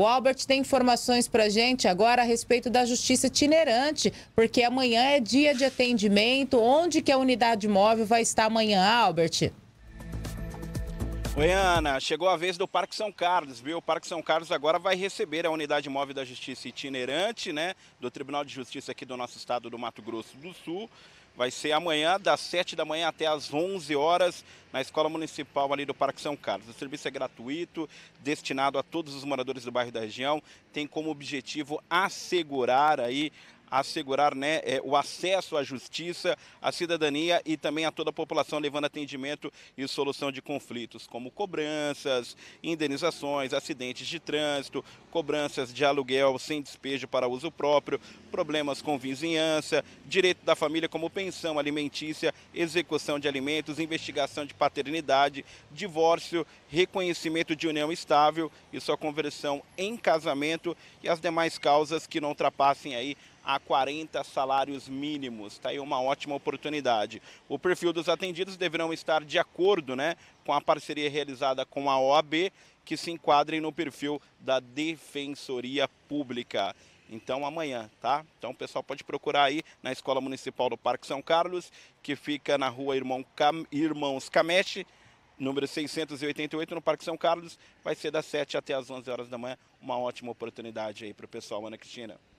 O Albert tem informações para gente agora a respeito da justiça itinerante, porque amanhã é dia de atendimento. Onde que a unidade móvel vai estar amanhã, Albert? Oi, Ana. Chegou a vez do Parque São Carlos, viu? O Parque São Carlos agora vai receber a unidade móvel da justiça itinerante, né? Do Tribunal de Justiça aqui do nosso estado do Mato Grosso do Sul. Vai ser amanhã, das 7 da manhã até as 11 horas, na Escola Municipal ali do Parque São Carlos. O serviço é gratuito, destinado a todos os moradores do bairro da região. Tem como objetivo assegurar aí assegurar né, é, o acesso à justiça, à cidadania e também a toda a população, levando atendimento e solução de conflitos, como cobranças, indenizações, acidentes de trânsito, cobranças de aluguel sem despejo para uso próprio, problemas com vizinhança, direito da família como pensão alimentícia, execução de alimentos, investigação de paternidade, divórcio, reconhecimento de união estável e sua conversão em casamento e as demais causas que não ultrapassem aí a 40 salários mínimos. Está aí uma ótima oportunidade. O perfil dos atendidos deverão estar de acordo né, com a parceria realizada com a OAB, que se enquadrem no perfil da Defensoria Pública. Então amanhã, tá? Então o pessoal pode procurar aí na Escola Municipal do Parque São Carlos, que fica na rua Irmão Cam... Irmãos Camete, número 688, no Parque São Carlos. Vai ser das 7 até as 11 horas da manhã. Uma ótima oportunidade aí para o pessoal, Ana Cristina.